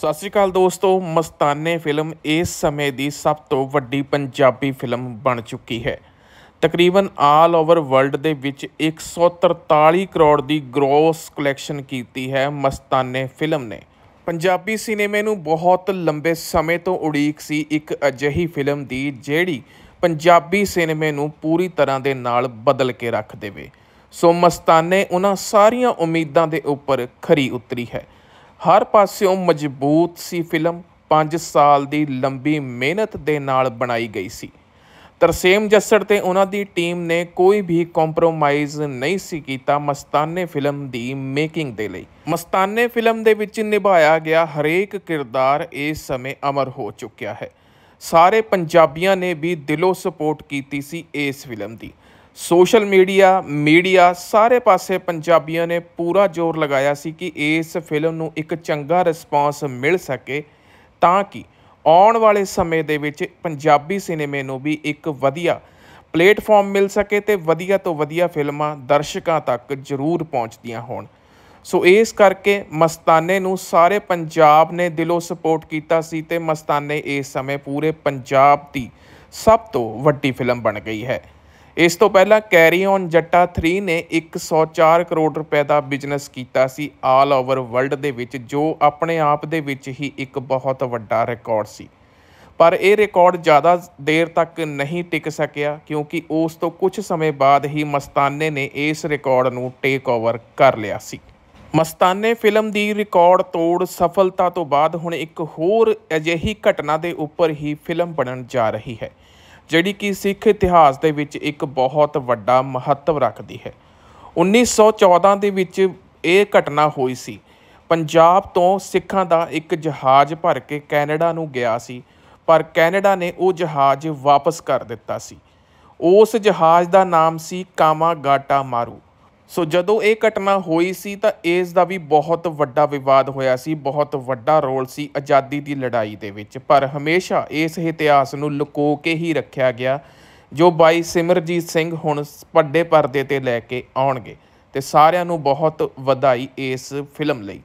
ਸਤਿ ਸ਼੍ਰੀ ਅਕਾਲ ਦੋਸਤੋ ਮਸਤਾਨੇ ਫਿਲਮ ਇਸ ਸਮੇਂ ਦੀ ਸਭ ਤੋਂ ਵੱਡੀ ਪੰਜਾਬੀ ਫਿਲਮ ਬਣ ਚੁੱਕੀ ਹੈ ਤਕਰੀਬਨ ਆਲ ਓਵਰ ਵਰਲਡ ਦੇ ਵਿੱਚ 143 ਕਰੋੜ ਦੀ ਗ੍ਰੋਸ ਕਲੈਕਸ਼ਨ ਕੀਤੀ ਹੈ ਮਸਤਾਨੇ ਫਿਲਮ ਨੇ ਪੰਜਾਬੀ ਸਿਨੇਮੇ ਨੂੰ ਬਹੁਤ ਲੰਬੇ ਸਮੇਂ ਤੋਂ ਉਡੀਕ ਸੀ ਇੱਕ ਅਜਿਹੀ ਫਿਲਮ ਦੀ ਜਿਹੜੀ ਪੰਜਾਬੀ ਸਿਨੇਮੇ ਨੂੰ ਪੂਰੀ ਤਰ੍ਹਾਂ ਦੇ ਨਾਲ ਬਦਲ ਕੇ ਰੱਖ ਦੇਵੇ ਸੋ ਮਸਤਾਨੇ ਉਹਨਾਂ ਸਾਰੀਆਂ ਉਮੀਦਾਂ ਦੇ ਉੱਪਰ ਖਰੀ ਉਤਰੀ ਹੈ ਹਰ ਪਾਸਿਓਂ ਮਜ਼ਬੂਤ ਸੀ ਫਿਲਮ 5 ਸਾਲ ਦੀ ਲੰਬੀ ਮਿਹਨਤ ਦੇ ਨਾਲ ਬਣਾਈ ਗਈ ਸੀ ਤਰਸੇਮ ਜੱਸੜ ਤੇ ਉਹਨਾਂ ਦੀ ਟੀਮ ਨੇ ਕੋਈ ਵੀ ਕੰਪਰੋਮਾਈਜ਼ ਨਹੀਂ ਸੀ ਕੀਤਾ ਮਸਤਾਨੇ ਫਿਲਮ ਦੀ ਮੇਕਿੰਗ ਦੇ ਲਈ ਮਸਤਾਨੇ ਫਿਲਮ ਦੇ ਵਿੱਚ ਨਿਭਾਇਆ ਗਿਆ ਹਰੇਕ ਕਿਰਦਾਰ ਇਸ ਸਮੇਂ ਅਮਰ ਹੋ ਚੁੱਕਿਆ ਹੈ ਸਾਰੇ ਪੰਜਾਬੀਆਂ ਨੇ ਵੀ ਦਿਲੋਂ ਸਪੋਰਟ ਕੀਤੀ ਸੀ ਇਸ ਫਿਲਮ ਦੀ ਸੋਸ਼ਲ ਮੀਡੀਆ ਮੀਡੀਆ ਸਾਰੇ ਪਾਸੇ ਪੰਜਾਬੀਆਂ ਨੇ ਪੂਰਾ ਜ਼ੋਰ ਲਗਾਇਆ ਸੀ ਕਿ ਇਸ ਫਿਲਮ ਨੂੰ ਇੱਕ ਚੰਗਾ ਰਿਸਪਾਂਸ ਮਿਲ ਸਕੇ ਤਾਂ ਕਿ ਆਉਣ ਵਾਲੇ ਸਮੇਂ ਦੇ ਵਿੱਚ ਪੰਜਾਬੀ ਸਿਨੇਮੇ ਨੂੰ ਵੀ ਇੱਕ ਵਧੀਆ ਪਲੇਟਫਾਰਮ ਮਿਲ ਸਕੇ ਤੇ ਵਧੀਆ ਤੋਂ ਵਧੀਆ ਫਿਲਮਾਂ ਦਰਸ਼ਕਾਂ ਤੱਕ ਜ਼ਰੂਰ ਪਹੁੰਚਦੀਆਂ ਹੋਣ ਸੋ ਇਸ ਕਰਕੇ ਮਸਤਾਨੇ ਨੂੰ ਸਾਰੇ ਪੰਜਾਬ ਨੇ ਦਿਲੋਂ ਸਪੋਰਟ ਕੀਤਾ ਸੀ ਤੇ ਮਸਤਾਨੇ ਇਸ ਸਮੇਂ ਪੂਰੇ ਪੰਜਾਬ ਦੀ ਸਭ ਤੋਂ ਵੱਡੀ ਫਿਲਮ ਬਣ ਗਈ ਹੈ ਇਸ ਤੋਂ ਪਹਿਲਾਂ ਕੈਰੀ ਔਨ ਜੱਟਾ 3 ਨੇ 104 ਕਰੋੜ ਰੁਪਏ ਦਾ ਬਿਜ਼ਨਸ ਕੀਤਾ ਸੀ ਆਲ ਓਵਰ ਵਰਲਡ ਦੇ ਵਿੱਚ ਜੋ ਆਪਣੇ ਆਪ ਦੇ ਵਿੱਚ ਹੀ ਇੱਕ ਬਹੁਤ ਵੱਡਾ ਰਿਕਾਰਡ ਸੀ ਪਰ ਇਹ ਰਿਕਾਰਡ ਜ਼ਿਆਦਾ ਦੇਰ ਤੱਕ ਨਹੀਂ ਟਿਕ ਸਕਿਆ ਕਿਉਂਕਿ ਉਸ ਤੋਂ ਕੁਝ ਸਮੇਂ ਬਾਅਦ ਹੀ ਮਸਤਾਨੇ ਨੇ ਇਸ ਰਿਕਾਰਡ ਨੂੰ ਟੇਕ ਓਵਰ ਕਰ ਲਿਆ ਸੀ ਮਸਤਾਨੇ ਫਿਲਮ ਦੀ ਰਿਕਾਰਡ ਤੋੜ ਸਫਲਤਾ ਤੋਂ ਬਾਅਦ ਹੁਣ ਇੱਕ ਹੋਰ ਅਜਿਹੀ ਘਟਨਾ ਦੇ ਉੱਪਰ ਹੀ ਫਿਲਮ ਬਣਨ ਜਾ ਰਹੀ ਹੈ ਜਿਹੜੀ ਕਿ ਸਿੱਖ ਇਤਿਹਾਸ ਦੇ ਵਿੱਚ ਇੱਕ ਬਹੁਤ ਵੱਡਾ ਮਹੱਤਵ ਰੱਖਦੀ ਹੈ 1914 ਦੇ ਵਿੱਚ ਇਹ ਘਟਨਾ ਹੋਈ ਸੀ ਪੰਜਾਬ ਤੋਂ ਸਿੱਖਾਂ ਦਾ ਇੱਕ ਜਹਾਜ਼ ਭਰ ਕੇ ਕੈਨੇਡਾ ਨੂੰ ਗਿਆ ਸੀ ਪਰ ਕੈਨੇਡਾ ਨੇ ਉਹ ਜਹਾਜ਼ ਵਾਪਸ ਕਰ ਦਿੱਤਾ ਸੀ ਉਸ ਜਹਾਜ਼ ਦਾ ਨਾਮ ਸੀ ਕਾਮਾਗਾਟਾ ਮਾਰੂ ਸੋ ਜਦੋਂ ਇਹ ਘਟਨਾ ਹੋਈ ਸੀ ਤਾਂ ਇਸ ਦਾ ਵੀ ਬਹੁਤ ਵੱਡਾ ਵਿਵਾਦ ਹੋਇਆ ਸੀ ਬਹੁਤ ਵੱਡਾ ਰੋਲ ਸੀ ਆਜ਼ਾਦੀ ਦੀ ਲੜਾਈ ਦੇ ਵਿੱਚ ਪਰ ਹਮੇਸ਼ਾ ਇਸ ਇਤਿਹਾਸ ਨੂੰ ਲੁਕੋ ਕੇ ਹੀ ਰੱਖਿਆ ਗਿਆ ਜੋ ਬਾਈ ਸਿਮਰਜੀਤ ਸਿੰਘ ਹੁਣ ਵੱਡੇ ਪਰਦੇ ਤੇ ਲੈ ਕੇ ਆਉਣਗੇ ਤੇ ਸਾਰਿਆਂ ਨੂੰ ਬਹੁਤ ਵਧਾਈ ਇਸ ਫਿਲਮ ਲਈ